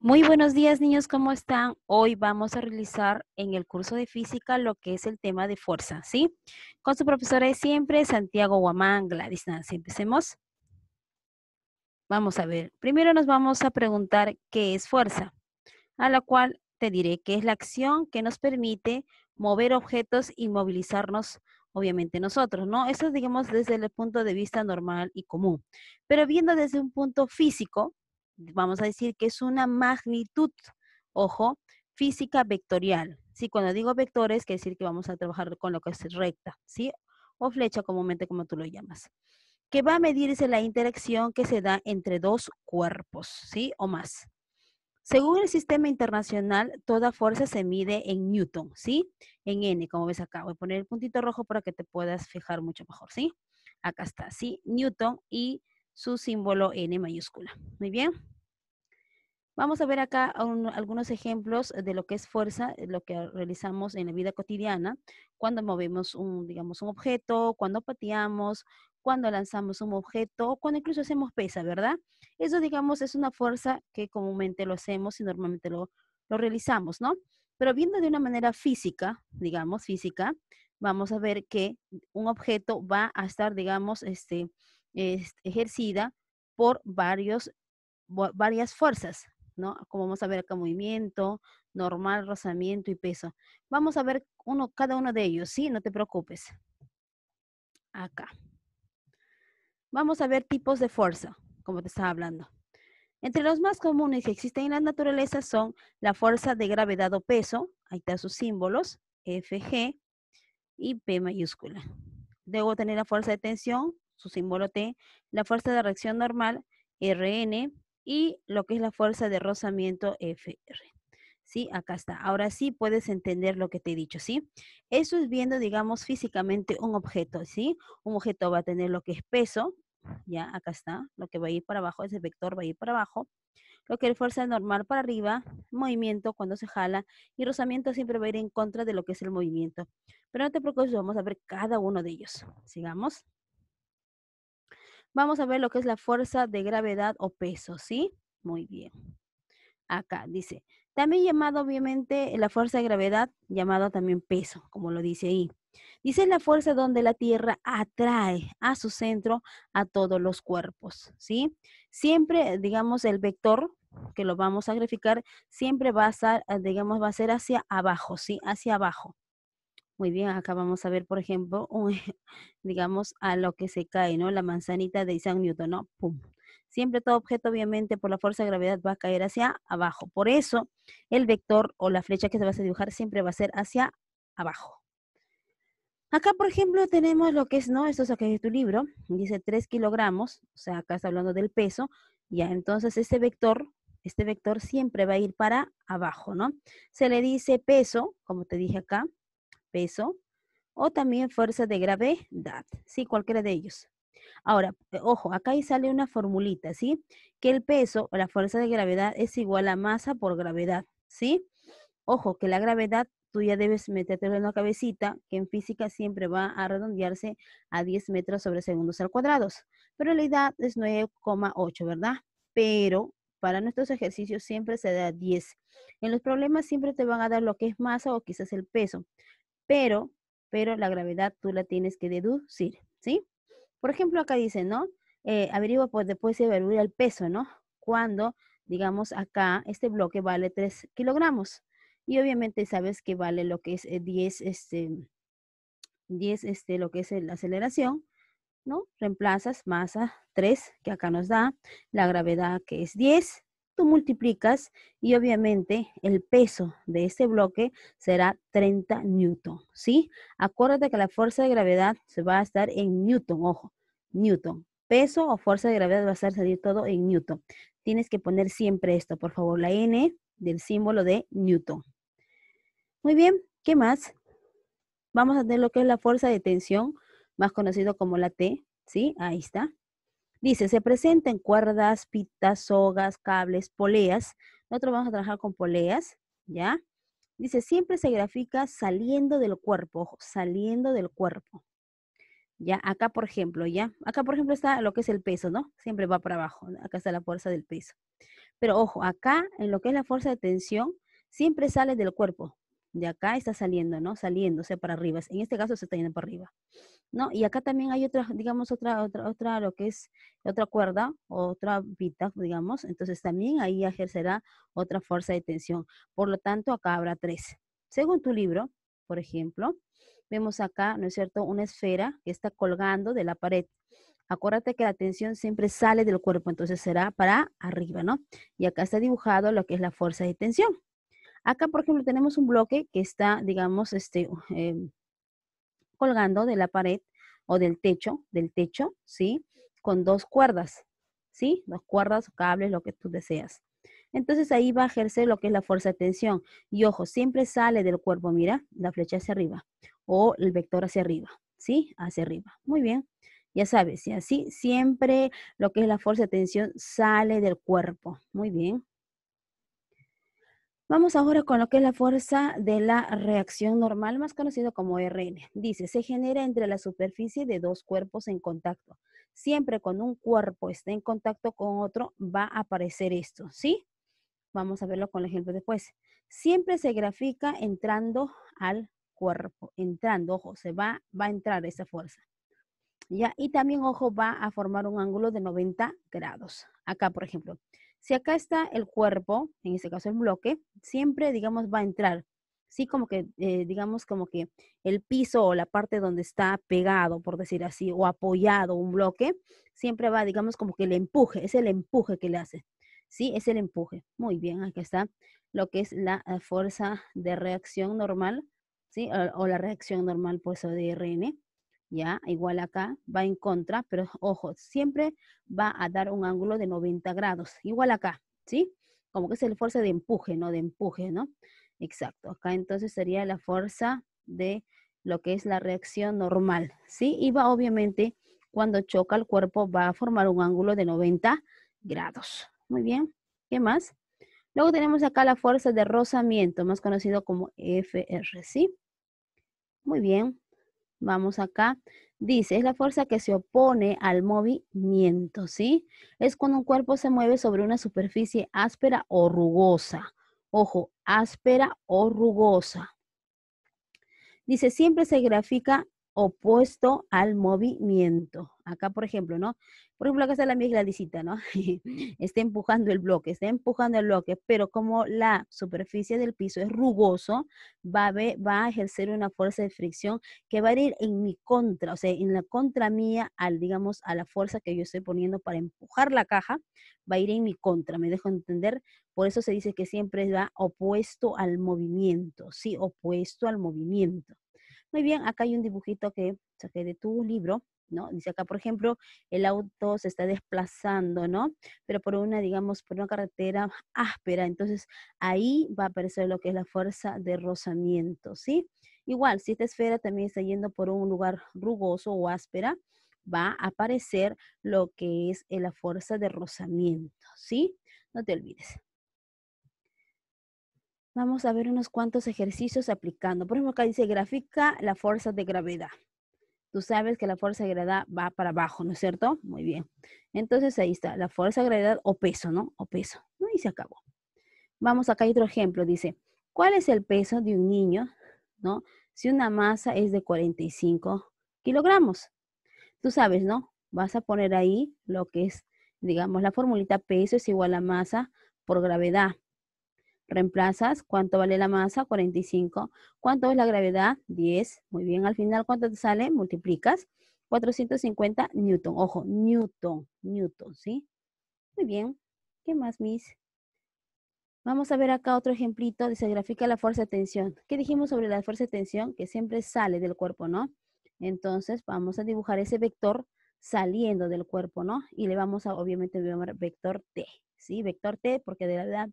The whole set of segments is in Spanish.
Muy buenos días niños, ¿cómo están? Hoy vamos a realizar en el curso de física lo que es el tema de fuerza, ¿sí? Con su profesora de siempre, Santiago Guamán, Gladys Nancy. Empecemos. Vamos a ver, primero nos vamos a preguntar qué es fuerza, a la cual te diré que es la acción que nos permite mover objetos y movilizarnos obviamente nosotros, ¿no? Eso digamos desde el punto de vista normal y común. Pero viendo desde un punto físico, vamos a decir que es una magnitud, ojo, física vectorial. ¿sí? Cuando digo vectores, quiere decir que vamos a trabajar con lo que es recta, ¿sí? O flecha comúnmente como tú lo llamas. Que va a medirse la interacción que se da entre dos cuerpos, ¿sí? O más. Según el sistema internacional, toda fuerza se mide en Newton, ¿sí? En N, como ves acá. Voy a poner el puntito rojo para que te puedas fijar mucho mejor, ¿sí? Acá está, ¿sí? Newton y su símbolo N mayúscula. Muy bien. Vamos a ver acá algunos ejemplos de lo que es fuerza, lo que realizamos en la vida cotidiana, cuando movemos un, digamos, un objeto, cuando pateamos, cuando lanzamos un objeto, o cuando incluso hacemos pesa, ¿verdad? Eso, digamos, es una fuerza que comúnmente lo hacemos y normalmente lo, lo realizamos, ¿no? Pero viendo de una manera física, digamos, física, vamos a ver que un objeto va a estar, digamos, este, es ejercida por varios, varias fuerzas, ¿no? Como vamos a ver acá, movimiento, normal, rozamiento y peso. Vamos a ver uno, cada uno de ellos, ¿sí? No te preocupes. Acá. Vamos a ver tipos de fuerza, como te estaba hablando. Entre los más comunes que existen en la naturaleza son la fuerza de gravedad o peso, ahí están sus símbolos, FG y P mayúscula. Debo tener la fuerza de tensión, su símbolo T, la fuerza de reacción normal, Rn, y lo que es la fuerza de rozamiento, Fr. ¿sí? Acá está. Ahora sí puedes entender lo que te he dicho, ¿sí? Eso es viendo, digamos, físicamente un objeto, ¿sí? Un objeto va a tener lo que es peso, ya, acá está, lo que va a ir para abajo, ese vector va a ir para abajo, lo que es fuerza normal para arriba, movimiento cuando se jala, y rozamiento siempre va a ir en contra de lo que es el movimiento. Pero no te preocupes, vamos a ver cada uno de ellos. Sigamos. Vamos a ver lo que es la fuerza de gravedad o peso, ¿sí? Muy bien. Acá dice, también llamado obviamente la fuerza de gravedad, llamado también peso, como lo dice ahí. Dice la fuerza donde la Tierra atrae a su centro a todos los cuerpos, ¿sí? Siempre, digamos, el vector que lo vamos a graficar, siempre va a, estar, digamos, va a ser hacia abajo, ¿sí? Hacia abajo. Muy bien, acá vamos a ver, por ejemplo, digamos, a lo que se cae, ¿no? La manzanita de Isaac Newton, ¿no? ¡Pum! Siempre todo objeto, obviamente, por la fuerza de gravedad va a caer hacia abajo. Por eso, el vector o la flecha que se va a dibujar siempre va a ser hacia abajo. Acá, por ejemplo, tenemos lo que es, ¿no? Esto es acá de tu libro, dice 3 kilogramos, o sea, acá está hablando del peso. Ya, entonces, este vector este vector siempre va a ir para abajo, ¿no? Se le dice peso, como te dije acá, peso, o también fuerza de gravedad, ¿sí? Cualquiera de ellos. Ahora, eh, ojo, acá ahí sale una formulita, ¿sí? Que el peso o la fuerza de gravedad es igual a masa por gravedad, ¿sí? Ojo, que la gravedad tú ya debes meterte en la cabecita, que en física siempre va a redondearse a 10 metros sobre segundos al cuadrado. Pero la edad es 9,8, ¿verdad? Pero para nuestros ejercicios siempre se da 10. En los problemas siempre te van a dar lo que es masa o quizás el peso pero, pero la gravedad tú la tienes que deducir, ¿sí? Por ejemplo, acá dice, ¿no? Eh, averigua, pues después se averigua el peso, ¿no? Cuando, digamos, acá este bloque vale 3 kilogramos. Y obviamente sabes que vale lo que es 10, eh, este, 10, este, lo que es la aceleración, ¿no? Reemplazas masa 3, que acá nos da, la gravedad que es 10, tú multiplicas y obviamente el peso de este bloque será 30 newton, ¿sí? Acuérdate que la fuerza de gravedad se va a estar en newton, ojo, newton. Peso o fuerza de gravedad va a estar salir todo en newton. Tienes que poner siempre esto, por favor, la N del símbolo de newton. Muy bien, ¿qué más? Vamos a tener lo que es la fuerza de tensión, más conocido como la T, ¿sí? Ahí está. Dice, se presentan cuerdas, pitas, sogas, cables, poleas. Nosotros vamos a trabajar con poleas, ¿ya? Dice, siempre se grafica saliendo del cuerpo, saliendo del cuerpo. Ya, acá por ejemplo, ya. Acá por ejemplo está lo que es el peso, ¿no? Siempre va para abajo. Acá está la fuerza del peso. Pero ojo, acá en lo que es la fuerza de tensión, siempre sale del cuerpo de acá está saliendo, ¿no? Saliéndose para arriba. En este caso se está yendo para arriba, ¿no? Y acá también hay otra, digamos, otra, otra, otra, lo que es otra cuerda, otra vita, digamos. Entonces también ahí ejercerá otra fuerza de tensión. Por lo tanto, acá habrá tres. Según tu libro, por ejemplo, vemos acá, ¿no es cierto?, una esfera que está colgando de la pared. Acuérdate que la tensión siempre sale del cuerpo, entonces será para arriba, ¿no? Y acá está dibujado lo que es la fuerza de tensión. Acá, por ejemplo, tenemos un bloque que está, digamos, este, em, colgando de la pared o del techo, del techo, ¿sí? Con dos cuerdas, ¿sí? Dos cuerdas o cables, lo que tú deseas. Entonces ahí va a ejercer lo que es la fuerza de tensión. Y ojo, siempre sale del cuerpo, mira, la flecha hacia arriba o el vector hacia arriba, ¿sí? Hacia arriba. Muy bien. Ya sabes, y así siempre lo que es la fuerza de tensión sale del cuerpo. Muy bien. Vamos ahora con lo que es la fuerza de la reacción normal, más conocido como RN. Dice, se genera entre la superficie de dos cuerpos en contacto. Siempre cuando un cuerpo esté en contacto con otro, va a aparecer esto, ¿sí? Vamos a verlo con el ejemplo después. Siempre se grafica entrando al cuerpo, entrando, ojo, se va, va a entrar esa fuerza. ¿Ya? Y también, ojo, va a formar un ángulo de 90 grados. Acá, por ejemplo, si acá está el cuerpo, en este caso el bloque, siempre, digamos, va a entrar, ¿sí? Como que, eh, digamos, como que el piso o la parte donde está pegado, por decir así, o apoyado un bloque, siempre va, digamos, como que el empuje, es el empuje que le hace, ¿sí? Es el empuje. Muy bien, aquí está lo que es la eh, fuerza de reacción normal, ¿sí? O, o la reacción normal, por eso de RN. ¿ya? Igual acá va en contra, pero ojo, siempre va a dar un ángulo de 90 grados, igual acá, ¿sí? Como que es el fuerza de empuje, ¿no? De empuje, ¿no? Exacto, acá entonces sería la fuerza de lo que es la reacción normal, ¿sí? Y va obviamente, cuando choca el cuerpo, va a formar un ángulo de 90 grados. Muy bien, ¿qué más? Luego tenemos acá la fuerza de rozamiento, más conocido como FR, ¿sí? Muy bien, Vamos acá. Dice, es la fuerza que se opone al movimiento, ¿sí? Es cuando un cuerpo se mueve sobre una superficie áspera o rugosa. Ojo, áspera o rugosa. Dice, siempre se grafica opuesto al movimiento. Acá, por ejemplo, ¿no? Por ejemplo, acá está la mía ¿no? está empujando el bloque, está empujando el bloque, pero como la superficie del piso es rugoso, va va a ejercer una fuerza de fricción que va a ir en mi contra, o sea, en la contra mía, al, digamos, a la fuerza que yo estoy poniendo para empujar la caja, va a ir en mi contra, me dejo entender. Por eso se dice que siempre va opuesto al movimiento, sí, opuesto al movimiento. Muy bien, acá hay un dibujito que saqué de tu libro Dice acá, por ejemplo, el auto se está desplazando, ¿no? Pero por una, digamos, por una carretera áspera, entonces ahí va a aparecer lo que es la fuerza de rozamiento, ¿sí? Igual, si esta esfera también está yendo por un lugar rugoso o áspera, va a aparecer lo que es eh, la fuerza de rozamiento, ¿sí? No te olvides. Vamos a ver unos cuantos ejercicios aplicando. Por ejemplo, acá dice grafica la fuerza de gravedad tú sabes que la fuerza de gravedad va para abajo, ¿no es cierto? Muy bien. Entonces ahí está, la fuerza de gravedad o peso, ¿no? O peso, ¿no? Y se acabó. Vamos acá a otro ejemplo, dice, ¿cuál es el peso de un niño, ¿no? Si una masa es de 45 kilogramos. Tú sabes, ¿no? Vas a poner ahí lo que es, digamos, la formulita peso es igual a masa por gravedad. Reemplazas, ¿cuánto vale la masa? 45. ¿Cuánto es la gravedad? 10. Muy bien, al final, ¿cuánto te sale? Multiplicas. 450 newton. Ojo, newton, newton, ¿sí? Muy bien. ¿Qué más, Miss? Vamos a ver acá otro ejemplito. Dice, grafica la fuerza de tensión. ¿Qué dijimos sobre la fuerza de tensión? Que siempre sale del cuerpo, ¿no? Entonces, vamos a dibujar ese vector saliendo del cuerpo, ¿no? Y le vamos a, obviamente, llamar vector T, ¿sí? Vector T, porque de la verdad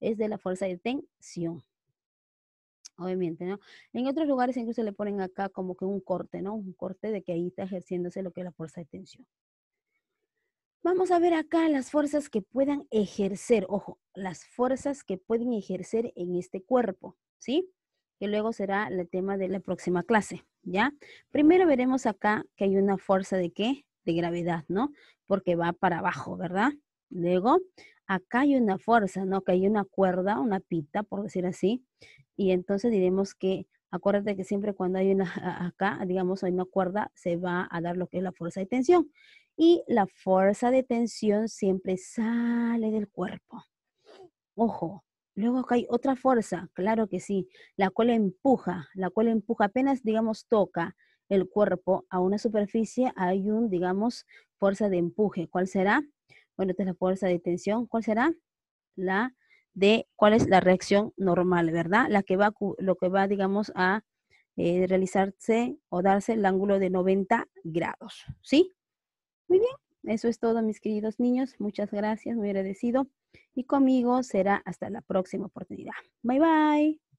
es de la fuerza de tensión. Obviamente, ¿no? En otros lugares incluso le ponen acá como que un corte, ¿no? Un corte de que ahí está ejerciéndose lo que es la fuerza de tensión. Vamos a ver acá las fuerzas que puedan ejercer, ojo, las fuerzas que pueden ejercer en este cuerpo, ¿sí? Que luego será el tema de la próxima clase, ¿ya? Primero veremos acá que hay una fuerza de qué? De gravedad, ¿no? Porque va para abajo, ¿verdad? Luego, acá hay una fuerza, ¿no? Que hay una cuerda, una pita, por decir así. Y entonces diremos que, acuérdate que siempre cuando hay una, acá, digamos, hay una cuerda, se va a dar lo que es la fuerza de tensión. Y la fuerza de tensión siempre sale del cuerpo. Ojo, Luego acá hay otra fuerza, claro que sí, la cual empuja, la cual empuja apenas, digamos, toca el cuerpo a una superficie, hay un, digamos, fuerza de empuje. ¿Cuál será? Bueno, entonces la fuerza de tensión. ¿Cuál será? La de cuál es la reacción normal, ¿verdad? La que va, lo que va, digamos, a eh, realizarse o darse el ángulo de 90 grados, ¿sí? Muy bien, eso es todo, mis queridos niños. Muchas gracias, muy agradecido. Y conmigo será hasta la próxima oportunidad. Bye, bye.